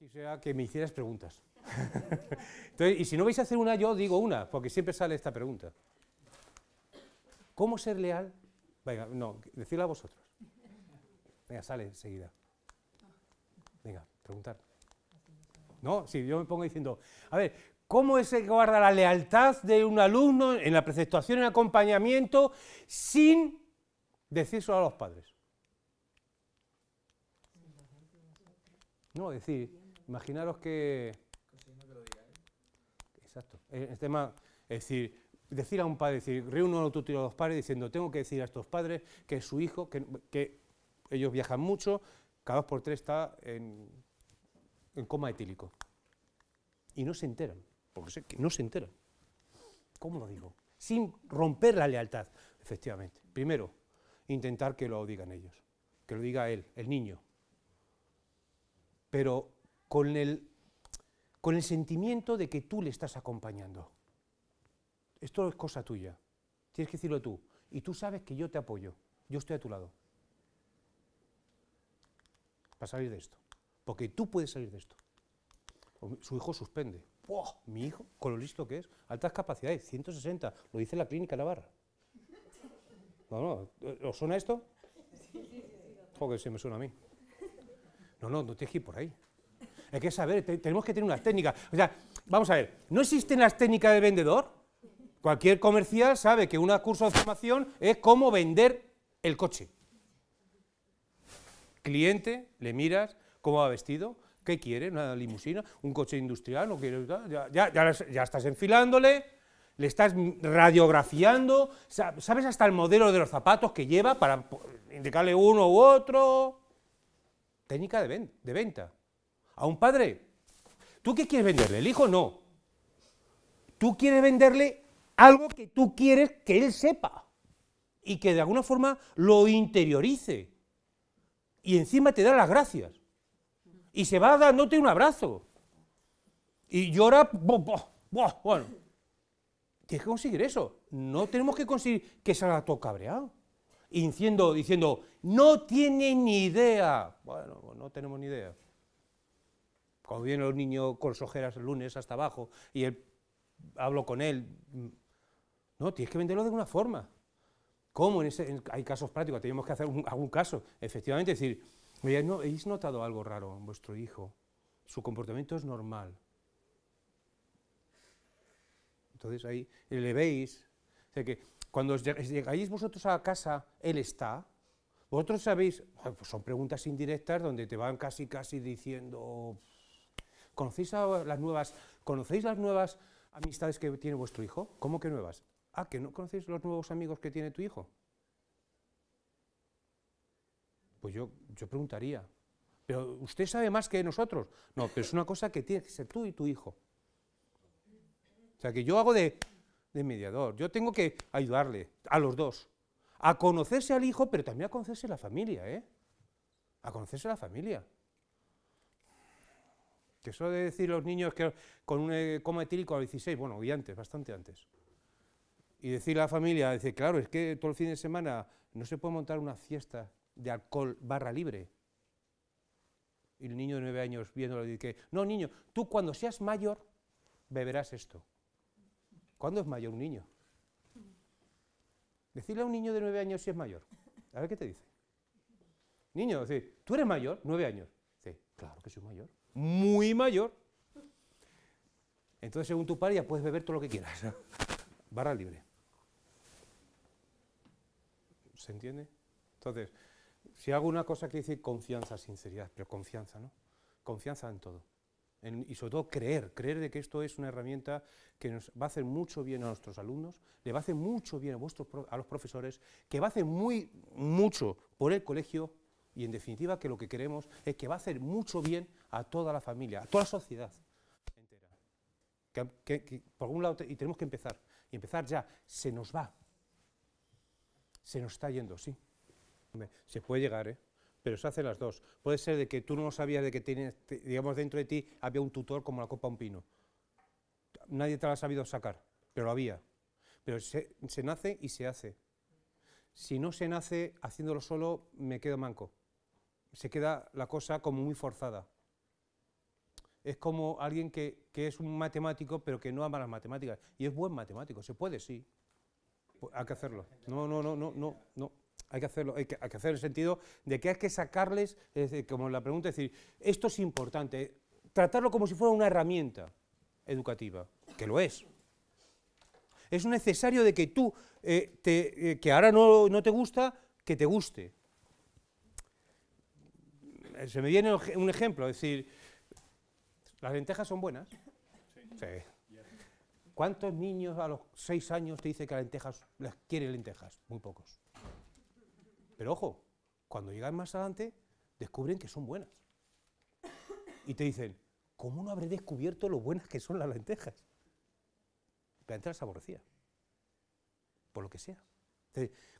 quisiera que me hicieras preguntas. y si no vais a hacer una, yo digo una, porque siempre sale esta pregunta. ¿Cómo ser leal? Venga, no, decidla a vosotros. Venga, sale enseguida. Venga, preguntar. No, sí, yo me pongo diciendo, a ver, ¿cómo es se guarda la lealtad de un alumno en la preceptuación, en acompañamiento, sin decírselo a los padres? No, decir, Imaginaros que... Exacto. Eh, el, tema, es decir, decir a un padre, decir, reúno a tiro a los padres diciendo, tengo que decir a estos padres que su hijo, que, ellos viajan mucho, cada dos por tres está en, coma etílico. Y no se enteran, porque sé que no se enteran. ¿Cómo lo digo? Sin romper la lealtad, efectivamente. Primero, intentar que lo digan ellos, que lo diga él, el niño. Pero con el, con el sentimiento de que tú le estás acompañando. Esto es cosa tuya, tienes que decirlo tú. Y tú sabes que yo te apoyo, yo estoy a tu lado. Para salir de esto. Porque tú puedes salir de esto. su hijo suspende. Mi hijo, con lo listo que es. Altas capacidades, 160. Lo dice la clínica Navarra. No, no. ¿Os suena esto? Joder, se me suena a mí. No, no, no tienes que ir por ahí hay que saber, tenemos que tener unas técnicas. O sea, vamos a ver, ¿no existen las técnicas de vendedor? Cualquier comercial sabe que un curso de formación es cómo vender el coche. Cliente, le miras cómo va vestido, qué quiere, una limusina, un coche industrial, no ya, estás enfilándole, le estás radiografiando, sabes hasta el modelo de los zapatos que lleva para indicarle uno u otro. Técnica de venta a un padre. ¿Tú qué quieres venderle? El hijo no. Tú quieres venderle algo que tú quieres que él sepa y que de alguna forma lo interiorice. Y encima te da las gracias. Y se va dándote un abrazo. Y llora. bueno, tienes que conseguir eso. No tenemos que conseguir que salga todo cabreado. diciendo, no tiene ni idea. Bueno, no tenemos ni idea. Cuando viene el niño con sojeras el lunes hasta abajo y él, hablo con él, mm, no, tienes que venderlo de alguna forma. ¿Cómo? hay casos prácticos, tenemos que hacer algún caso. Efectivamente, decir, oye, no, ¿habéis notado algo raro en vuestro hijo? Su comportamiento es normal. Entonces ahí le veis. que cuando llegáis vosotros a casa, él está. Vosotros sabéis, pues son preguntas indirectas donde te van casi, casi diciendo, ¿Conocéis las nuevas, ¿conocéis las nuevas amistades que tiene vuestro hijo? ¿Cómo que nuevas? Ah, ¿que no conocéis los nuevos amigos que tiene tu hijo? Pues yo, yo preguntaría, pero usted sabe más que nosotros. No, pero es una cosa que tiene que ser tú y tu hijo. O sea, que yo hago de, mediador, yo tengo que ayudarle a los dos, a conocerse al hijo, pero también a conocerse la familia, ¿eh? A conocerse la familia. Que eso de decir los niños que con un eh, coma etílico a 16, bueno, y antes, bastante antes. Y decir a la familia, dice, claro, es que todo el fin de semana no se puede montar una fiesta de alcohol barra libre. Y el niño de 9 años viéndolo dice, no, niño, tú cuando seas mayor beberás esto. ¿Cuándo es mayor un niño? Decirle a un niño de 9 años si es mayor. A ver qué te dice. Niño, decir, tú eres mayor, 9 años. Dice, claro que soy mayor muy mayor, entonces según tu par ya puedes beber todo lo que quieras. Barra libre. ¿Se entiende? Entonces, si hago una cosa que dice confianza, sinceridad, pero confianza, ¿no? Confianza en todo. y sobre todo creer, creer de que esto es una herramienta que nos va a hacer mucho bien a nuestros alumnos, le va a hacer mucho bien a, vuestros, a los profesores, que va a hacer muy, mucho por el colegio y en definitiva que lo que queremos es que va a hacer mucho bien a toda la familia, a toda la sociedad entera. por un lado, y tenemos que empezar, y empezar ya, se nos va. Se nos está yendo, sí. Se puede llegar, ¿eh? pero se hacen las dos. Puede ser de que tú no sabías de que tienes, digamos, dentro de ti había un tutor como la copa un pino. Nadie te lo ha sabido sacar, pero había. Pero se nace y se hace. Si no se nace haciéndolo solo, me quedo manco se queda la cosa como muy forzada. Es como alguien que, es un matemático pero que no ama las matemáticas. Y es buen matemático, se puede, sí. hay que hacerlo. No, no, no, no, no, no. Hay que hacerlo, hay que, hacer el sentido de que hay que sacarles, como la pregunta, es decir, esto es importante, tratarlo como si fuera una herramienta educativa, que lo es. Es necesario de que tú, eh, eh, que ahora no te gusta, que te guste. Eh, se me viene un ejemplo, es decir, las lentejas son buenas. ¿Cuántos niños a los seis años te dicen que las lentejas, las quieren lentejas? Muy pocos. Pero ojo, cuando llegan más adelante, descubren que son buenas. Y te dicen, ¿cómo no habré descubierto lo buenas que son las lentejas? La entrada aborrecía, por lo que sea.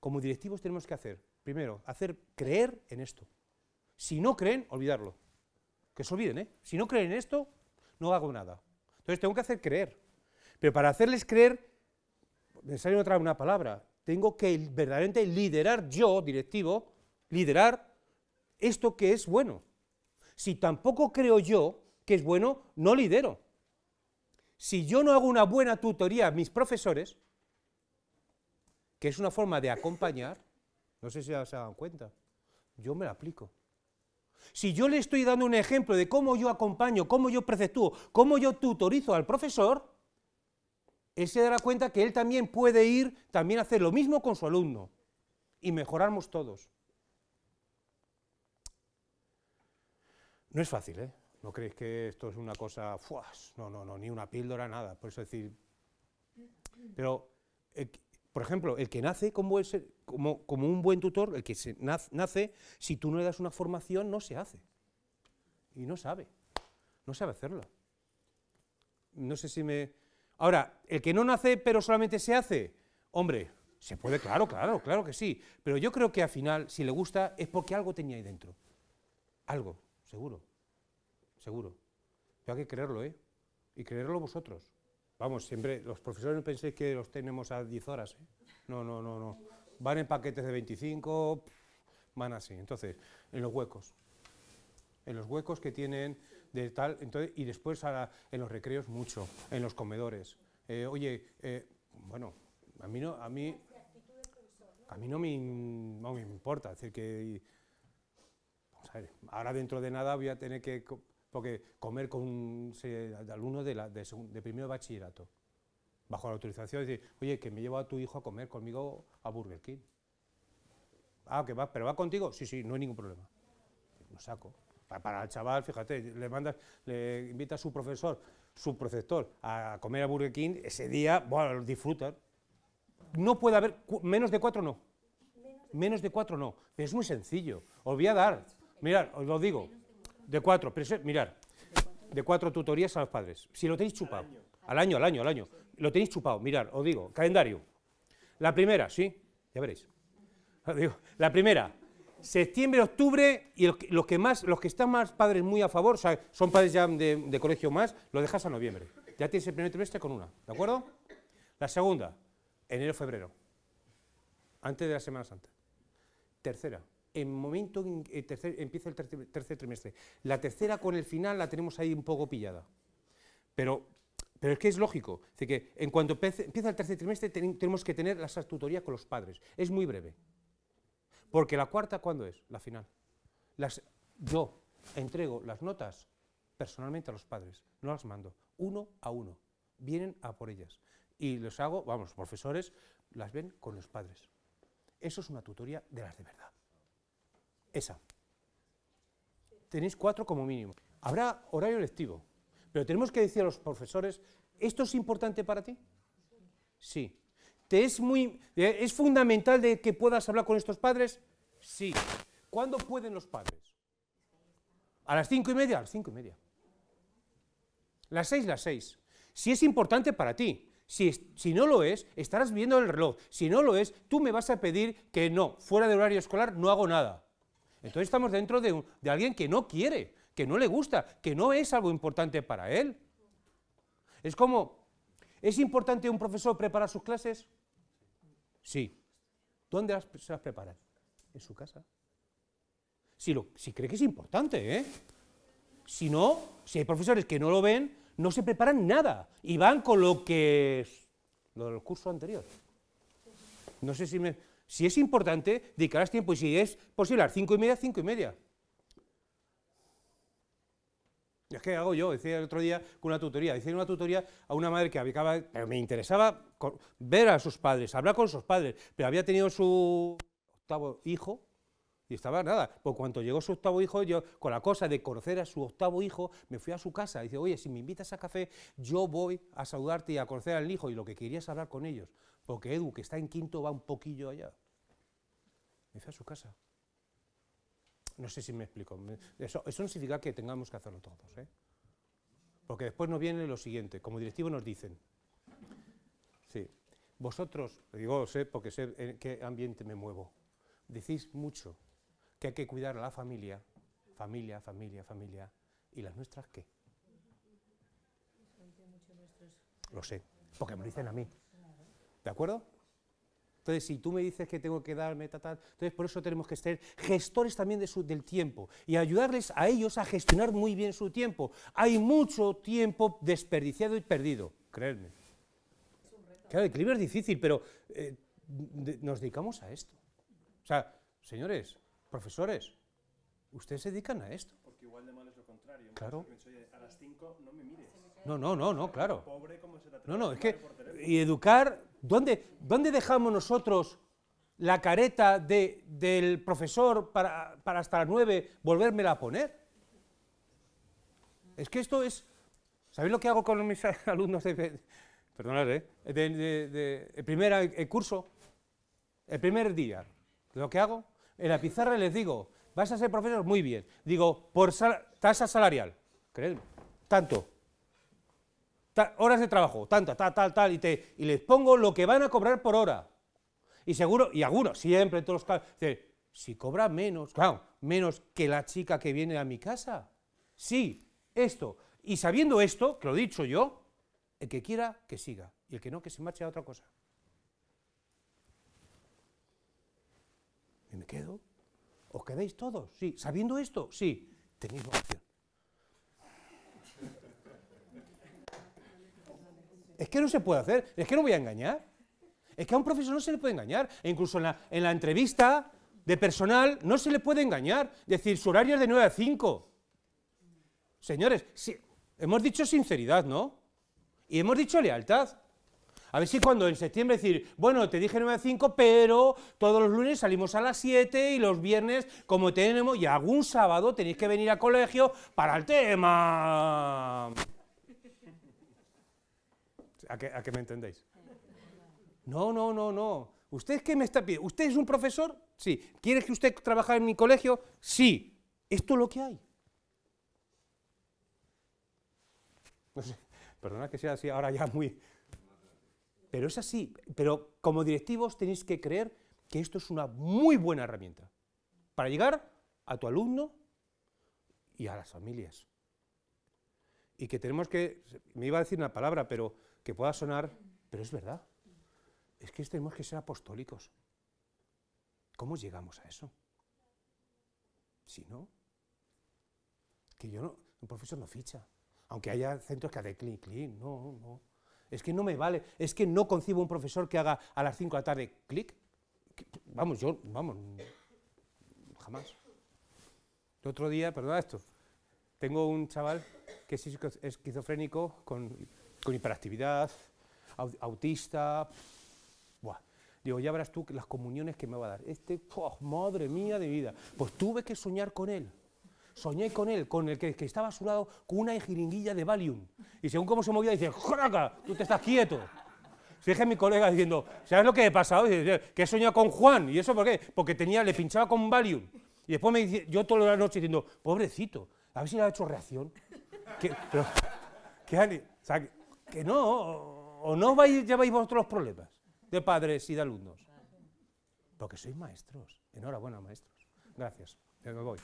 como directivos tenemos que hacer, primero, hacer creer en esto. Si no creen, olvidarlo. Que se olviden, ¿eh? Si no creen en esto, no hago nada. Entonces tengo que hacer creer. Pero para hacerles creer, necesario otra una palabra. Tengo que verdaderamente liderar yo, directivo, liderar esto que es bueno. Si tampoco creo yo que es bueno, no lidero. Si yo no hago una buena tutoría a mis profesores, que es una forma de acompañar, no sé si se dan cuenta, yo me la aplico. Si yo le estoy dando un ejemplo de cómo yo acompaño, cómo yo preceptúo, cómo yo tutorizo al profesor, él se dará cuenta que él también puede ir, también hacer lo mismo con su alumno y mejorarnos todos. No es fácil, ¿eh? No creéis que esto es una cosa, fuas, no, no, no, ni una píldora, nada. Por eso decir, pero eh, por ejemplo, el que nace como, un buen tutor, el que se nace, si tú no le das una formación, no se hace. Y no sabe. No sabe hacerlo. No sé si me... Ahora, el que no nace pero solamente se hace, hombre, se puede, claro, claro, claro que sí. Pero yo creo que al final, si le gusta, es porque algo tenía ahí dentro. Algo, seguro. Seguro. Pero hay que creerlo, ¿eh? Y creerlo vosotros. Vamos, siempre, los profesores no penséis que los tenemos a 10 horas, ¿eh? No, no, no, no. Van en paquetes de 25, van así. Entonces, en los huecos. En los huecos que tienen de tal, entonces, y después en los recreos mucho, en los comedores. Eh, oye, eh, bueno, a mí no, a mí, a mí no me, importa, es decir que, vamos a ver, ahora dentro de nada voy a tener que porque comer con un alumno de, la, de, primero de bachillerato, bajo la autorización, de decir, oye, que me llevo a tu hijo a comer conmigo a Burger King. Ah, que va, pero va contigo. Sí, sí, no hay ningún problema. Lo saco. Para, el chaval, fíjate, le mandas, le invita a su profesor, su profesor a comer a Burger King, ese día, bueno, lo disfrutan. No puede haber, menos de cuatro no. Menos de cuatro no. Es muy sencillo. Os voy a dar, mirad, os lo digo, de cuatro, pero mirar, de cuatro tutorías a los padres. Si lo tenéis chupado, al año, al año, al año. Lo tenéis chupado, mirar, os digo, calendario. La primera, sí, ya veréis. la primera, septiembre, octubre, y los que, más, los que están más padres muy a favor, son padres ya de, de colegio más, lo dejas a noviembre. Ya tienes el primer trimestre con una, ¿de acuerdo? La segunda, enero, febrero, antes de la Semana Santa. Tercera, en momento en eh, empieza el tercer, trimestre. La tercera con el final la tenemos ahí un poco pillada. Pero, pero es que es lógico. que en cuanto empieza el tercer trimestre tenemos que tener las tutoría con los padres. Es muy breve. Porque la cuarta, ¿cuándo es? La final. Las, yo entrego las notas personalmente a los padres, no las mando, uno a uno. Vienen a por ellas. Y los hago, vamos, profesores, las ven con los padres. Eso es una tutoría de las de verdad. Esa. Tenéis cuatro como mínimo. Habrá horario lectivo, pero tenemos que decir a los profesores, ¿esto es importante para ti? Sí. ¿Te es, muy, ¿Es fundamental de que puedas hablar con estos padres? Sí. ¿Cuándo pueden los padres? ¿A las cinco y media? A las cinco y media. Las seis, las seis. Si es importante para ti, si, si, no lo es, estarás viendo el reloj. Si no lo es, tú me vas a pedir que no, fuera de horario escolar no hago nada. Entonces estamos dentro de, alguien que no quiere, que no le gusta, que no es algo importante para él. Es como, ¿es importante un profesor preparar sus clases? Sí. ¿Dónde las, se las prepara? En su casa. Si, lo, si cree que es importante, ¿eh? Si no, si hay profesores que no lo ven, no se preparan nada y van con lo que es lo del curso anterior. No sé si me, si es importante, dedicarás tiempo y si es posible, a las cinco y media, cinco y media. Es que hago yo, decía el otro día con una tutoría, decía una tutoría a una madre que pero me interesaba ver a sus padres, hablar con sus padres, pero había tenido su octavo hijo y estaba nada. Por pues cuanto llegó su octavo hijo, yo con la cosa de conocer a su octavo hijo, me fui a su casa y dice, oye, si me invitas a café, yo voy a saludarte y a conocer al hijo y lo que quería es hablar con ellos porque Edu, que está en quinto, va un poquillo allá. Me fui a su casa. No sé si me explico. Eso, no significa que tengamos que hacerlo todos. ¿eh? Porque después nos viene lo siguiente. Como directivo nos dicen, sí, vosotros, digo, sé porque sé en qué ambiente me muevo, decís mucho que hay que cuidar a la familia, familia, familia, familia. ¿Y las nuestras qué? Lo sé, porque me lo dicen a mí. ¿De acuerdo? Entonces, si tú me dices que tengo que darme, entonces por eso tenemos que ser gestores también de su, del tiempo y ayudarles a ellos a gestionar muy bien su tiempo. Hay mucho tiempo desperdiciado y perdido, creedme. Claro, el equilibrio es difícil, pero eh, nos dedicamos a esto. O sea, señores, profesores, ustedes se dedican a esto. Porque igual de mal es lo contrario. Claro. a las cinco no me mires. No, no, no, no, claro. Pobre, se no, no, es que y educar ¿Dónde, dejamos nosotros la careta del profesor para, hasta las nueve volvérmela a poner? Es que esto es... ¿Sabéis lo que hago con mis alumnos de, perdonad, eh? primer curso? El primer día. ¿Lo que hago? En la pizarra les digo, ¿vas a ser profesor? Muy bien. Digo, por tasa salarial. creedme, Tanto horas de trabajo, tanta tal, tal, tal, y, te, y les pongo lo que van a cobrar por hora. Y seguro, y algunos, siempre, todos los casos, si cobra menos, claro, menos que la chica que viene a mi casa. Sí, esto. Y sabiendo esto, que lo he dicho yo, el que quiera, que siga. Y el que no, que se marche a otra cosa. Y me quedo. ¿Os quedáis todos? Sí. ¿Sabiendo esto? Sí. Tenéis vocación. es que no se puede hacer, es que no voy a engañar. Es que a un profesor no se le puede engañar. E incluso en la, entrevista de personal no se le puede engañar. Decir, su horario es de 9 a 5. Señores, hemos dicho sinceridad, ¿no? Y hemos dicho lealtad. A ver si cuando en septiembre decir, bueno, te dije 9 a 5, pero todos los lunes salimos a las 7 y los viernes, como tenemos, y algún sábado tenéis que venir a colegio para el tema. ¿A que, me entendéis? No, no, no, no. ¿Usted qué me está pidiendo? ¿Usted es un profesor? Sí. ¿Quiere que usted trabaje en mi colegio? Sí. Esto es lo que hay. perdona que sea así ahora ya muy... Pero es así. Pero como directivos tenéis que creer que esto es una muy buena herramienta para llegar a tu alumno y a las familias. Y que tenemos que... Me iba a decir una palabra, pero que pueda sonar, pero es verdad. Es que tenemos que ser apostólicos. ¿Cómo llegamos a eso? Si no, que yo no, un profesor no ficha, aunque haya centros que hagan clic, clic, no, no. Es que no me vale, es que no concibo un profesor que haga a las 5 de la tarde clic. Vamos, yo, vamos, jamás. El otro día, perdona esto, tengo un chaval que es esquizofrénico con con hiperactividad, autista. Buah. Digo, ya verás tú las comuniones que me va a dar. Este, madre mía de vida. Pues tuve que soñar con él. Soñé con él, con el que, estaba a su lado, con una jeringuilla de Valium. Y según cómo se movía, dice, ¡Jraca! Tú te estás quieto. Fíjate mi colega diciendo, ¿sabes lo que he pasado? Dice, que he soñado con Juan. ¿Y eso por qué? Porque tenía, le pinchaba con Valium. Y después me dice, yo toda la noche diciendo, pobrecito, a ver si le ha hecho reacción. ¿Qué, pero, ¿qué, que no, o, no vais, lleváis vosotros los problemas de padres y de alumnos. Porque sois maestros. Enhorabuena, maestros. Gracias. Me voy.